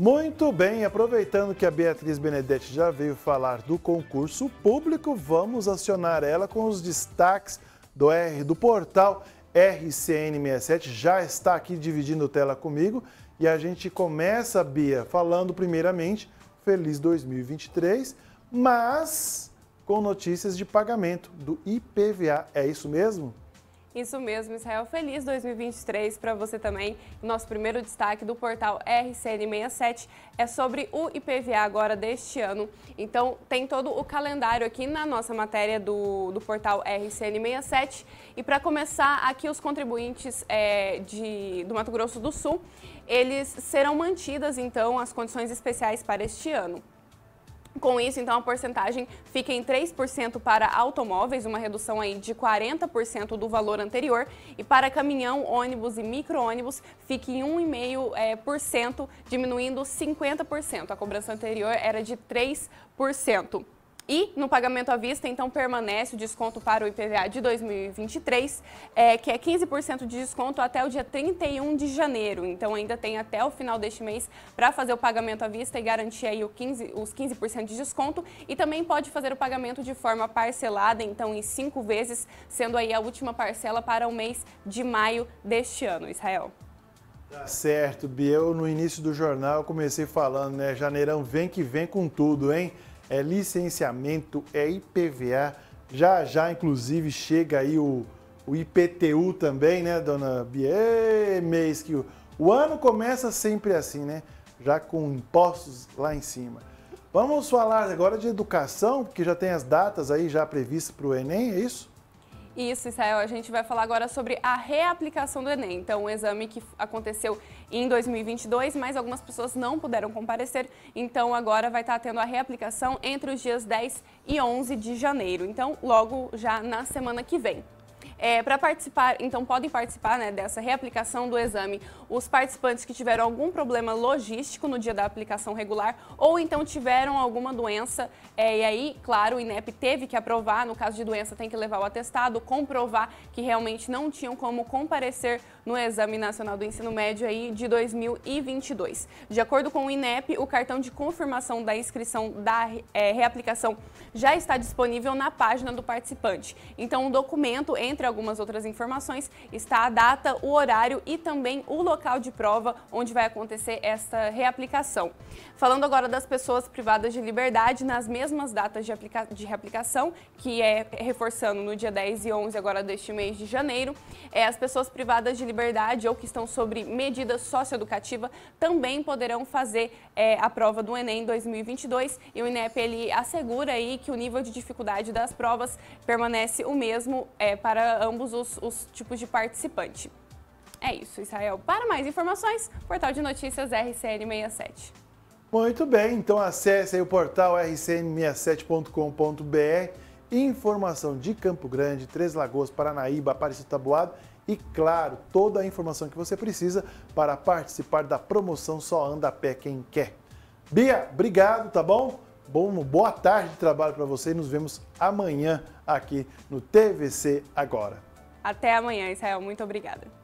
Muito bem, aproveitando que a Beatriz Benedetti já veio falar do concurso público, vamos acionar ela com os destaques do R do portal RCN67. Já está aqui dividindo tela comigo e a gente começa, Bia, falando primeiramente feliz 2023, mas com notícias de pagamento do IPVA. É isso mesmo? Isso mesmo, Israel. Feliz 2023 para você também. Nosso primeiro destaque do portal RCN67 é sobre o IPVA agora deste ano. Então, tem todo o calendário aqui na nossa matéria do, do portal RCN67. E para começar, aqui os contribuintes é, de, do Mato Grosso do Sul, eles serão mantidas, então, as condições especiais para este ano. Com isso, então, a porcentagem fica em 3% para automóveis, uma redução aí de 40% do valor anterior, e para caminhão, ônibus e micro-ônibus fica em 1,5%, é, eh, por cento, diminuindo 50%. A cobrança anterior era de 3%. E no pagamento à vista, então, permanece o desconto para o IPVA de 2023, é, que é 15% de desconto até o dia 31 de janeiro. Então, ainda tem até o final deste mês para fazer o pagamento à vista e garantir aí 15, os 15% de desconto. E também pode fazer o pagamento de forma parcelada, então, em cinco vezes, sendo aí a última parcela para o mês de maio deste ano. Israel. Tá certo, Biel, no início do jornal eu comecei falando, né? Janeirão vem que vem com tudo, hein? é licenciamento, é IPVA. Já já, inclusive, chega aí o, o IPTU também, né, dona Bia? Ei, mês que o, o ano começa sempre assim, né? Já com impostos lá em cima. Vamos falar agora de educação, que já tem as datas aí já previstas para o Enem, é isso? Isso, Israel. A gente vai falar agora sobre a reaplicação do Enem. Então, um exame que aconteceu em 2022, mas algumas pessoas não puderam comparecer. Então, agora vai estar tendo a reaplicação entre os dias 10 e 11 de janeiro. Então, logo já na semana que vem. É, para participar, então podem participar né, dessa reaplicação do exame os participantes que tiveram algum problema logístico no dia da aplicação regular ou então tiveram alguma doença. É, e aí, claro, o INEP teve que aprovar, no caso de doença, tem que levar o atestado, comprovar que realmente não tinham como comparecer no Exame Nacional do Ensino Médio aí de 2022. De acordo com o INEP, o cartão de confirmação da inscrição da é, reaplicação já está disponível na página do participante. Então, o documento entre algumas outras informações, está a data, o horário e também o local de prova onde vai acontecer esta reaplicação. Falando agora das pessoas privadas de liberdade, nas mesmas datas de, aplica de reaplicação, que é reforçando no dia 10 e 11 agora deste mês de janeiro, é, as pessoas privadas de liberdade ou que estão sobre medida socioeducativa também poderão fazer é, a prova do Enem 2022 e o INEP ele assegura aí que o nível de dificuldade das provas permanece o mesmo é, para ambos os, os tipos de participante. É isso, Israel. Para mais informações, portal de notícias RCN67. Muito bem, então acesse o portal rcn67.com.br. Informação de Campo Grande, Três Lagoas, Paranaíba, Aparecido Taboado e, claro, toda a informação que você precisa para participar da promoção Só Anda a Pé Quem Quer. Bia, obrigado, tá bom? bom, boa tarde de trabalho para você e nos vemos amanhã aqui no TVC Agora. Até amanhã, Israel. Muito obrigada.